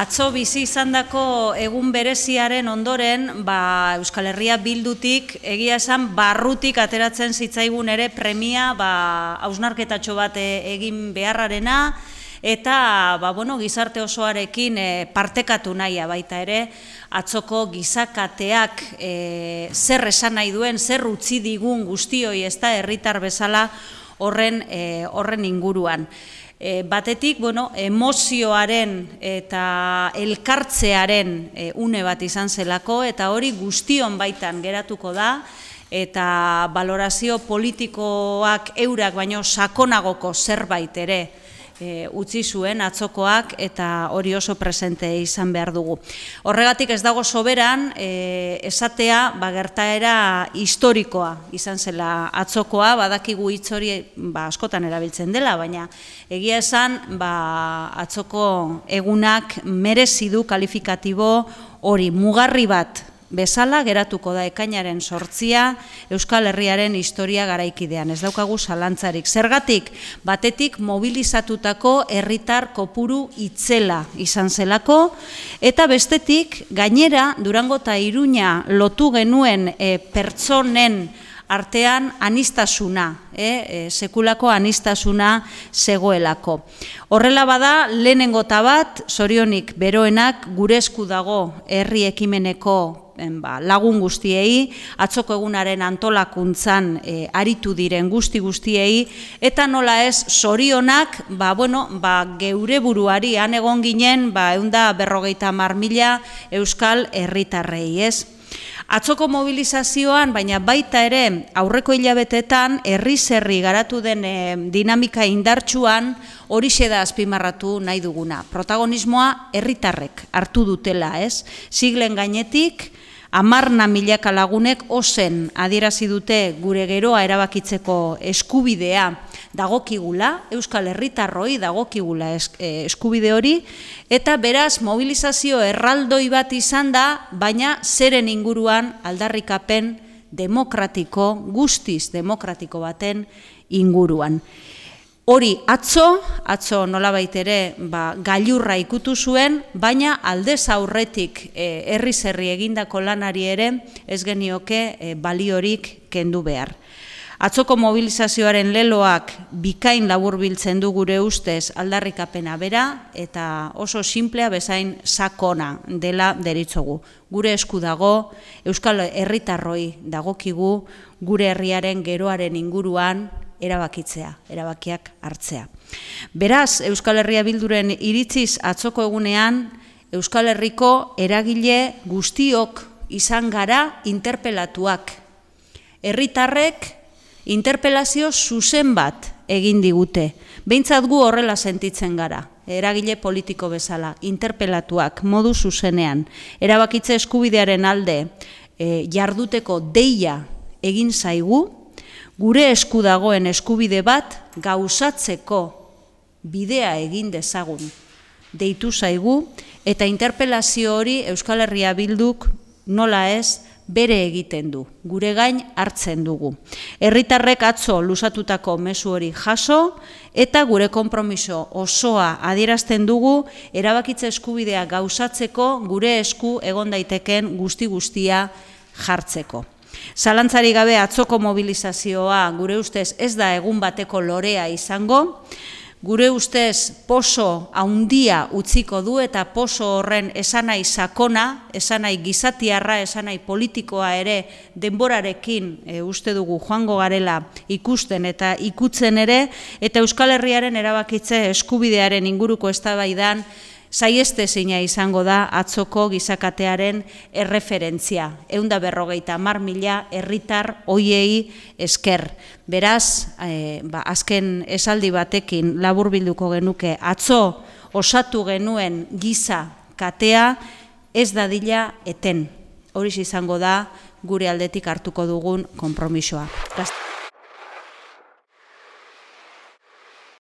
Atzo bizi izandako egun bereziaren ondoren, ba, Euskal Herria bildutik egia esan barrutik ateratzen zitzaigun ere premia ba, hausnarketatxo bat e, egin beharrarena, eta ba, bueno, gizarte osoarekin e, partekatu nahia baita ere, atzoko gizakateak e, zer esan nahi duen, zer utzi digun guztioi ez da herritar bezala horren, e, horren inguruan. Eh, batetik, bueno, emozioaren eta elkartzearen eh, une bat izan zelako, eta hori guztion baitan geratuko da, eta balorazio politikoak eurak baino sakonagoko zerbait ere e, utzi zuen atzokoak eta hori oso presente izan behar dugu. Horregatik ez dago soberan e, esatea ba, gertaera historikoa izan zela atzokoa badakigu hitz hori ba, askotan erabiltzen dela baina egia esan ba, atzoko egunak merezi du kalifikatibo hori mugarri bat bezala geratuko da ekainaren sortzia Euskal Herriaren historia garaikidean. Ez daukagu zalantzarik. Zergatik, batetik mobilizatutako herritar kopuru itzela izan zelako, eta bestetik, gainera, Durango eta Iruña lotu genuen e, pertsonen artean anistasuna, eh, e, sekulako anistasuna zegoelako. Horrela bada, lehenengo bat, zorionik beroenak gure esku dago herri ekimeneko en, ba, lagun guztiei, atzoko egunaren antolakuntzan eh, aritu diren guzti guztiei, eta nola ez sorionak, ba, bueno, ba, geure buruari han egon ginen, ba, eunda berrogeita marmila euskal herritarrei, ez? Atzoko mobilizazioan, baina baita ere aurreko hilabetetan herri zerri garatu den eh, dinamika indartsuan horixe da azpimarratu nahi duguna. Protagonismoa herritarrek hartu dutela, ez? Siglen gainetik, amarna milaka lagunek osen adierazi dute gure geroa erabakitzeko eskubidea dagokigula, Euskal Herritarroi dagokigula eh, eskubide hori, eta beraz mobilizazio erraldoi bat izan da, baina zeren inguruan aldarrikapen demokratiko, guztiz demokratiko baten inguruan. Hori atzo, atzo nolabait ere ba, gailurra ikutu zuen, baina alde zaurretik e, herri e, egindako lanari ere ez genioke e, baliorik kendu behar. Atzoko mobilizazioaren leloak bikain laburbiltzen du gure ustez aldarrikapena bera eta oso simplea bezain sakona dela deritzogu. Gure esku dago, Euskal Herritarroi dagokigu gure herriaren geroaren inguruan erabakitzea, erabakiak hartzea. Beraz, Euskal Herria Bilduren iritziz atzoko egunean, Euskal Herriko eragile guztiok izan gara interpelatuak. herritarrek interpelazio zuzen bat egin digute. Beintzat gu horrela sentitzen gara, eragile politiko bezala, interpelatuak, modu zuzenean, erabakitze eskubidearen alde, eh, jarduteko deia egin zaigu, gure esku dagoen eskubide bat gauzatzeko bidea egin dezagun. Deitu zaigu eta interpelazio hori Euskal Herria Bilduk nola ez bere egiten du, gure gain hartzen dugu. Herritarrek atzo lusatutako mezu hori jaso eta gure konpromiso osoa adierazten dugu erabakitze eskubidea gauzatzeko gure esku egon daiteken guzti guztia jartzeko. Zalantzari gabe atzoko mobilizazioa gure ustez ez da egun bateko lorea izango, gure ustez poso haundia utziko du eta poso horren esanai sakona, esanai gizatiarra, esanai politikoa ere denborarekin e, uste dugu joango garela ikusten eta ikutzen ere, eta Euskal Herriaren erabakitze eskubidearen inguruko eztabaidan, saieste zina izango da atzoko gizakatearen erreferentzia, eunda berrogeita mar mila herritar hoiei esker. Beraz, eh, ba, azken esaldi batekin laburbilduko genuke atzo osatu genuen giza katea ez dadila eten. Horiz izango da gure aldetik hartuko dugun konpromisoa.